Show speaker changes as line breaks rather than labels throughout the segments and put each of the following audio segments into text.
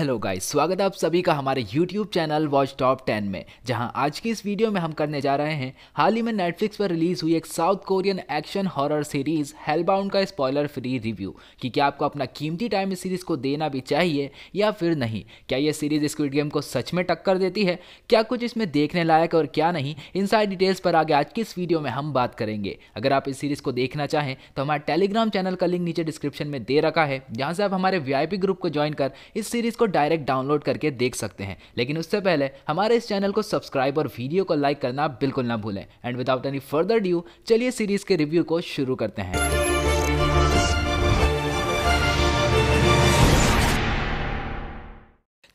hello guys स्वागत है आप सभी का हमारे YouTube channel watch top ten में जहां आज की इस वीडियो में हम करने जा रहे हैं हाल ही में नेटफ्लिक्स पर रिलीज हुई एक south Korean action horror series Hellbound का स्पॉइलर फ्री रिव्यू कि क्या आपको अपना कीमती टाइम इस सीरीज को देना भी चाहिए या फिर नहीं क्या यह सीरीज स्क्विड गेम को सच में टक्कर देती है क्या कुछ इसमें देखने लायक और क्या नहीं इन सारी डिटेल्स पर आगे आज की इस वीडियो में हम बात करेंगे अगर आप इस सीरीज को देखना चाहें तो हमारे टेलीग्राम चैनल का लिंक नीचे डिस्क्रिप्शन में दे रखा है जहाँ से आप हमारे वी ग्रुप को ज्वाइन कर इस सीरीज को डायरेक्ट डाउनलोड करके देख सकते हैं लेकिन उससे पहले हमारे इस चैनल को सब्सक्राइब और वीडियो को लाइक करना बिल्कुल ना भूलें and without any further due चलिए सीरीज के रिव्यू को शुरू करते हैं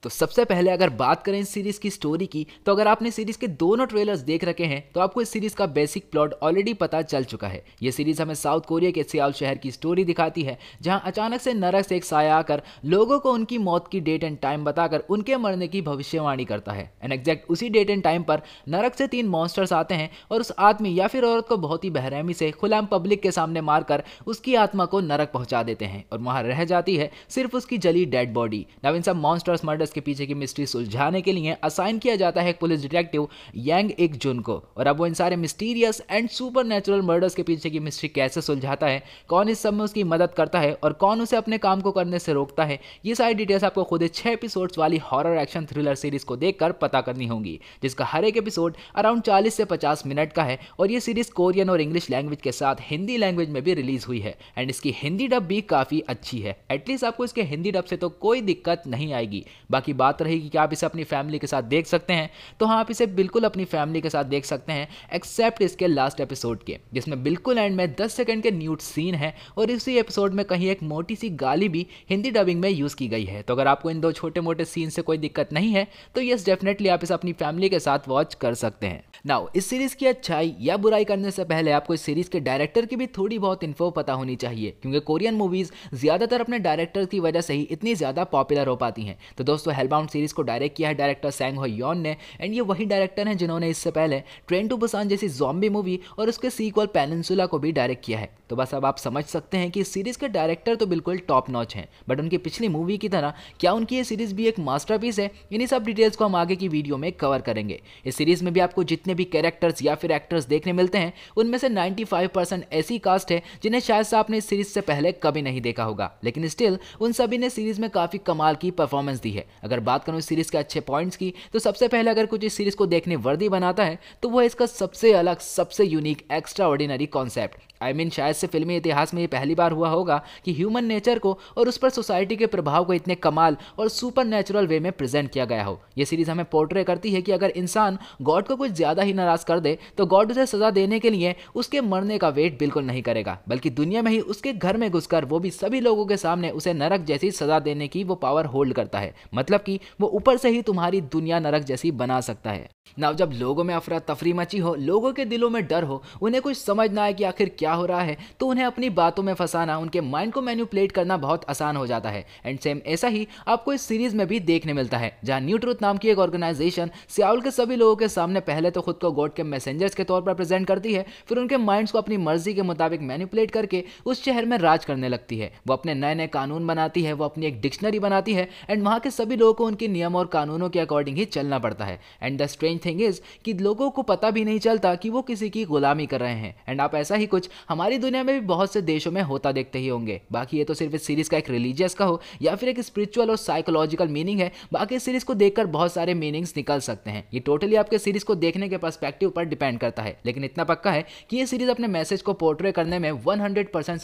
तो सबसे पहले अगर बात करें इस सीरीज की स्टोरी की तो अगर आपने सीरीज के दोनों ट्रेलर्स देख रखे हैं तो आपको इस सीरीज का बेसिक प्लॉट ऑलरेडी पता चल चुका है ये सीरीज हमें साउथ कोरिया के सियाल शहर की स्टोरी दिखाती है जहां अचानक से नरक से एक साया आकर लोगों को उनकी मौत की डेट एंड टाइम बताकर उनके मरने की भविष्यवाणी करता है एंड एग्जैक्ट उसी डेट एंड टाइम पर नरक से तीन मॉन्स्टर्स आते हैं और उस आदमी या फिर औरत को बहुत ही बहरहमी से खुलाम पब्लिक के सामने मारकर उसकी आत्मा को नरक पहुंचा देते हैं और वहां रह जाती है सिर्फ उसकी जली डेड बॉडी नव इन सब मॉन्स्टर्स मर्डर्स इसके पीछे की मिस्ट्री सुलझाने के लिए असाइन किया जाता है एक पुलिस डिटेक्टिव यंग एक जुन को और अब वो इन सारे mysterious and supernatural murders के पीछे की मिस्ट्री कैसे सुलझाता है कौन इस सब में उसकी मदद करता है और कौन उसे अपने काम को करने से रोकता है ये सारी डिटेल्स आपको खुद छः एपिसोड्स वाली हॉरर एक्शन थ्रिलर सीरीज को देखकर पता करनी होगी जिसका हर एक एपिसोड अराउंड चालीस से पचास मिनट का है और ये सीरीज कोरियन और इंग्लिश लैंग्वेज के साथ हिंदी लैंग्वेज में भी रिलीज हुई है एंड इसकी हिंदी डब भी काफ़ी अच्छी है एटलीस्ट आपको इसके हिंदी डब से तो कोई दिक्कत नहीं आएगी बाकी बाकी बात रहेगी कि आप इसे अपनी फैमिली के साथ देख सकते हैं तो हाँ आप इसे बिल्कुल अपनी फैमिली के साथ देख सकते हैं एक्सेप्ट इसके लास्ट एपिसोड के जिसमें बिल्कुल एंड में दस सेकेंड के न्यूट सीन है और इसी एपिसोड में कहीं एक मोटी सी गाली भी हिंदी डबिंग में यूज़ की गई है तो अगर आपको इन दो छोटे मोटे सीन से कोई दिक्कत नहीं है तो यस डेफिनेटली आप इसे अपनी फैमिली के साथ वॉच कर सकते हैं नाउ इस सीरीज की अच्छाई या बुराई करने से पहले आपको इस सीरीज के डायरेक्टर की भी थोड़ी बहुत इन्फो पता होनी चाहिए क्योंकि कोरियन मूवीज ज्यादातर अपने डायरेक्टर की वजह से ही इतनी ज्यादा पॉपुलर हो पाती हैं तो दोस्तों दोस्तों हेलबाउंड सीरीज को डायरेक्ट किया है डायरेक्टर सैंग हो योन ने एंड ये वही डायरेक्टर हैं जिन्होंने इससे पहले ट्रेन टू बुसान जैसी जॉम्बी मूवी और उसके सीक्वल पेनसुला को भी डायरेक्ट किया है तो बस अब आप समझ सकते हैं कि इस सीरीज के डायरेक्टर तो बिल्कुल टॉप नॉच हैं बट उनकी पिछली मूवी की तरह क्या उनकी ये सीरीज भी एक मास्टरपीस है इन्हीं सब डिटेल्स को हम आगे की वीडियो में कवर करेंगे इस सीरीज में भी आपको जितने भी कैरेक्टर्स या फिर एक्टर्स देखने मिलते हैं उनमें से 95 परसेंट ऐसी कास्ट है जिन्हें शायद से आपने इस सीरीज से पहले कभी नहीं देखा होगा लेकिन स्टिल उन सभी ने सीरीज में काफी कमाल की परफॉर्मेंस दी है अगर बात करूँ इस सीरीज़ के अच्छे पॉइंट्स की तो सबसे पहले अगर कुछ इस सीरीज़ को देखने वर्दी बनाता है तो वह इसका सबसे अलग सबसे unique extraordinary concept I I mean mean, शायद से फिल्मी इतिहास में ये पहली बार हुआ होगा कि ह्यूमन नेचर को और उस पर सोसाइटी के प्रभाव को इतने कमाल और सुपर नेचुरल वे में प्रेजेंट किया गया हो ये सीरीज हमें पोर्ट्रे करती है कि अगर इंसान गॉड को कुछ ज़्यादा ही नाराज कर दे तो गॉड उसे सजा देने के लिए उसके मरने का वेट बिल्कुल नहीं करेगा बल्कि दुनिया में ही उसके घर में घुसकर वो भी सभी लोगों के सामने उसे नरक जैसी सजा देने की वो पावर होल्ड करता है मतलब कि वो ऊपर से ही तुम्हारी दुनिया नरक जैसी बना सकता है ना जब लोगों में अफरा तफरी मची हो लोगों के दिलों में डर हो उन्हें कुछ समझ ना आए कि आखिर क्या क्या हो रहा है तो उन्हें अपनी बातों में फंसाना उनके माइंड को मैन्यूपुलेट करना बहुत आसान हो जाता है एंड सेम ऐसा ही आपको इस सीरीज में भी देखने मिलता है जहां न्यू ट्रूथ नाम की एक ऑर्गेनाइजेशन सियाल के सभी लोगों के सामने पहले तो खुद को गॉड के मैसेंजर्स के तौर पर प्रेजेंट करती है फिर उनके माइंड को अपनी मर्जी के मुताबिक मैन्यूपलेट करके उस शहर में राज करने लगती है वो अपने नए नए कानून बनाती है वो अपनी एक डिक्शनरी बनाती है एंड वहाँ के सभी लोगों को उनके नियम और कानूनों के अकॉर्डिंग ही चलना पड़ता है and the strange thing is कि लोगों को पता भी नहीं चलता कि वो किसी की गुलामी कर रहे हैं एंड आप ऐसा ही कुछ हमारी दुनिया में भी बहुत से देशों में होता देखते ही होंगे बाकी ये तो सिर्फ इस सीरीज का एक रिलीजियस का हो या फिर एक स्पिरिचुअल और साइकोलॉजिकल मीनिंग है बाकी सीरीज को देखकर बहुत सारे मीनिंग्स निकल सकते हैं ये टोटली आपके सीरीज को देखने के परस्पेक्टिव पर डिपेंड करता है लेकिन इतना पक्का है कि ये सीरीज अपने मैसेज को पोर्ट्रे करने में वन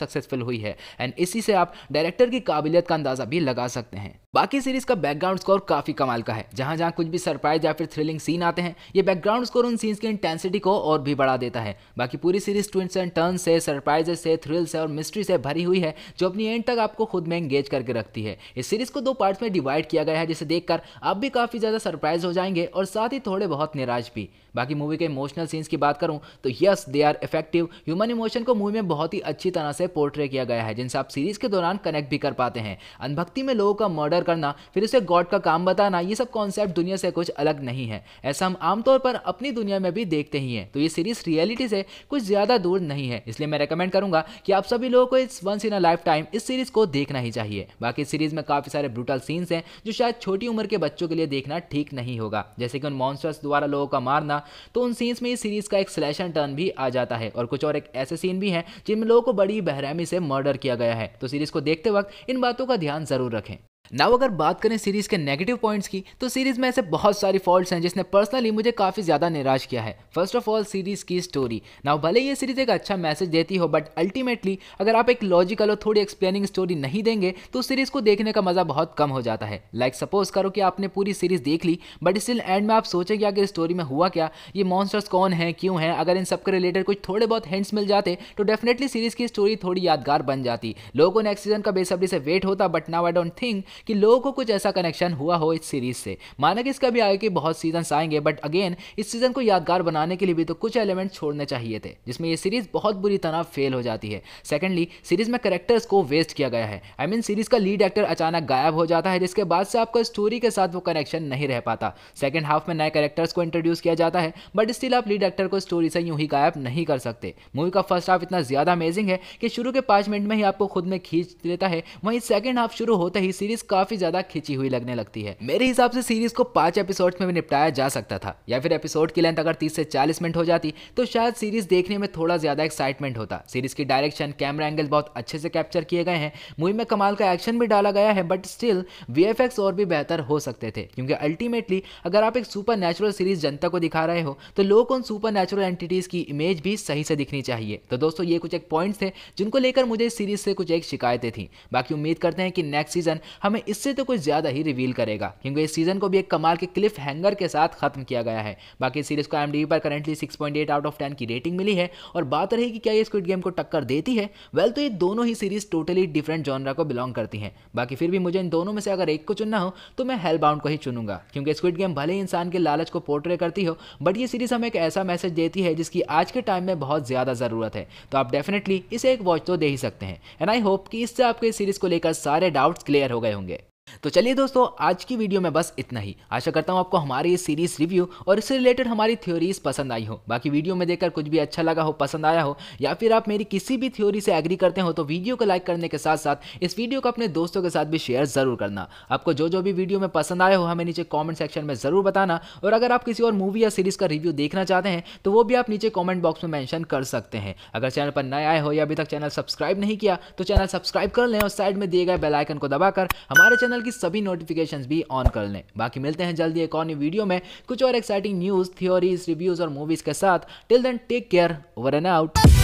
सक्सेसफुल हुई है एंड इसी से आप डायरेक्टर की काबिलियत का अंदाजा भी लगा सकते हैं बाकी सीरीज का बैकग्राउंड स्कोर काफी कमाल का है जहां जहां कुछ भी सरप्राइज या फिर थ्रिलिंग सीन आते हैं ये बैकग्राउंड स्कोर उन सीन्स की इंटेंसिटी को और भी बढ़ा देता है बाकी पूरी सीरीज ट्विट्स एंड टर्न से सरप्राइजेस से थ्रिल से और मिस्ट्री से भरी हुई है जो अपनी एंड तक आपको खुद में एंगेज करके रखती है इस सीरीज को दो पार्ट में डिवाइड किया गया है जिसे देखकर आप भी काफी ज्यादा सरप्राइज हो जाएंगे और साथ ही थोड़े बहुत निराश भी बाकी मूवी के इमोशनल सीन्स की बात करूं तो yes they are effective human emotion को मूवी में बहुत ही अच्छी तरह से पोर्ट्रे किया गया है जिनसे आप सीरीज के दौरान कनेक्ट भी कर पाते हैं अनभक्ति में लोगों का मर्डर डिक्लेयर करना फिर उसे गॉड का काम बताना ये सब कॉन्सेप्ट दुनिया से कुछ अलग नहीं है ऐसा हम आमतौर पर अपनी दुनिया में भी देखते ही हैं तो ये सीरीज रियलिटी से कुछ ज़्यादा दूर नहीं है इसलिए मैं रेकमेंड करूंगा कि आप सभी लोगों को इस once in a lifetime इस सीरीज को देखना ही चाहिए बाकी सीरीज में काफ़ी सारे ब्रूटल सीन्स हैं जो शायद छोटी उम्र के बच्चों के लिए देखना ठीक नहीं होगा जैसे कि उन मॉन्स्टर्स द्वारा लोगों का मारना तो उन सीन्स में इस सीरीज का एक सिलेशन टर्न भी आ जाता है और कुछ और एक ऐसे सीन भी हैं जिनमें लोगों को बड़ी बहरहमी से मर्डर किया गया है तो सीरीज को देखते वक्त इन बातों का ध्यान जरूर रखें नाउ अगर बात करें सीरीज़ के नेगेटिव पॉइंट्स की तो सीरीज़ में ऐसे बहुत सारी फॉल्ट्स हैं जिसने पर्सनली मुझे काफ़ी ज़्यादा निराश किया है फर्स्ट ऑफ ऑल सीरीज़ की स्टोरी नाउ भले ये सीरीज़ एक अच्छा मैसेज देती हो बट अल्टीमेटली अगर आप एक लॉजिकल और थोड़ी एक्सप्लेनिंग स्टोरी नहीं देंगे तो सीरीज़ को देखने का मज़ा बहुत कम हो जाता है लाइक like, सपोज करो कि आपने पूरी सीरीज़ देख ली बट स्टिल एंड में आप सोचेंगे कि आगे स्टोरी में हुआ क्या ये मॉन्स्टर्स कौन है क्यों है अगर इन सब के रिलेटेड कुछ थोड़े बहुत हिंट्स मिल जाते तो डेफिनेटली सीरीज़ की स्टोरी थोड़ी यादगार बन जाती लोगों ने एक सीजन का बेसब्री से वेट होता but now I don't think कि लोगों को कुछ ऐसा कनेक्शन हुआ हो इस सीरीज से माना कि इसका भी आगे के बहुत सीजन आएंगे बट अगेन इस सीजन को यादगार बनाने के लिए भी तो कुछ एलिमेंट छोड़ने चाहिए थे जिसमें ये सीरीज बहुत बुरी तरह फेल हो जाती है सेकेंडली सीरीज में करेक्टर्स को वेस्ट किया गया है आई मीन सीरीज का लीड एक्टर अचानक गायब हो जाता है जिसके बाद से आपका स्टोरी के साथ वो कनेक्शन नहीं रह पाता सेकेंड हाफ में नए करेक्टर्स को इंट्रोड्यूस किया जाता है बट स्टिल आप लीड एक्टर को स्टोरी से यूं ही गायब नहीं कर सकते मूवी का फर्स्ट हाफ इतना ज्यादा अमेजिंग है कि शुरू के पाँच मिनट में ही आपको खुद में खींच लेता है वहीं सेकेंड हाफ शुरू होते ही सीरीज काफी ज्यादा खिंची हुई लगने लगती है मेरे हिसाब से सीरीज को पांच एपिसोड में भी निपटाया जा सकता था या फिर एपिसोड की लेंथ अगर तीस से चालीस मिनट हो जाती तो शायद सीरीज देखने में थोड़ा ज्यादा एक्साइटमेंट होता सीरीज की डायरेक्शन कैमरा एंगल बहुत अच्छे से कैप्चर किए गए हैं मूवी में कमाल का एक्शन भी डाला गया है बट स्टिल वी और भी बेहतर हो सकते थे क्योंकि अल्टीमेटली अगर आप एक सुपर नेचुरल सीरीज जनता को दिखा रहे हो तो लोग उन सुपर नेचुरल एंटिटीज की इमेज भी सही से दिखनी चाहिए तो दोस्तों ये कुछ एक पॉइंट्स थे जिनको लेकर मुझे इस सीरीज से कुछ एक शिकायतें थी बाकी उम्मीद करते हैं कि नेक्स्ट सीजन हम हमें इससे तो कुछ ज़्यादा ही रिवील करेगा क्योंकि इस सीजन को भी एक कमाल के क्लिफ हैंगर के साथ खत्म किया गया है बाकी सीरीज को एमडी पर currently six out of ten की रेटिंग मिली है और बात रही कि क्या ये स्क्विड गेम को टक्कर देती है वेल well, तो ये दोनों ही सीरीज टोटली डिफरेंट जॉनरा को बिलोंग करती है बाकी फिर भी मुझे इन दोनों में से अगर एक को चुनना हो तो मैं हेल बाउंड को ही चुनूंगा क्योंकि स्क्विड गेम भले ही इंसान के लालच को पोर्ट्रे करती हो बट ये सीरीज हमें एक ऐसा मैसेज देती है जिसकी आज के टाइम में बहुत ज़्यादा ज़रूरत है तो आप डेफिनेटली इसे एक वॉच तो दे ही सकते हैं एंड आई होप कि इससे आपके इस सीरीज को लेकर सारे डाउट्स क्लियर हो गए होंगे तो चलिए दोस्तों आज की वीडियो में बस इतना ही आशा करता हूँ आपको हमारी ये सीरीज रिव्यू और इससे रिलेटेड हमारी थ्योरीज पसंद आई हो बाकी वीडियो में देखकर कुछ भी अच्छा लगा हो पसंद आया हो या फिर आप मेरी किसी भी थ्योरी से एग्री करते हो तो वीडियो को लाइक करने के साथ साथ इस वीडियो को अपने दोस्तों के साथ भी शेयर जरूर करना आपको जो जो भी वीडियो में पसंद आया हो हमें नीचे कॉमेंट सेक्शन में जरूर बताना और अगर आप किसी और मूवी या सीरीज का रिव्यू देखना चाहते हैं तो वो भी आप नीचे कॉमेंट बॉक्स में मैंशन कर सकते हैं अगर चैनल पर नए आए हो या अभी तक चैनल सब्सक्राइब नहीं किया तो चैनल सब्सक्राइब कर लें और साइड में दिए गए बेलाइकन को दबाकर हमारे चैनल चैनल की सभी नोटिफिकेशन भी ऑन कर लें बाकी मिलते हैं जल्दी एक और नई वीडियो में कुछ और एक्साइटिंग न्यूज़ थियोरीज रिव्यूज़ और मूवीज़ के साथ till then take care over and out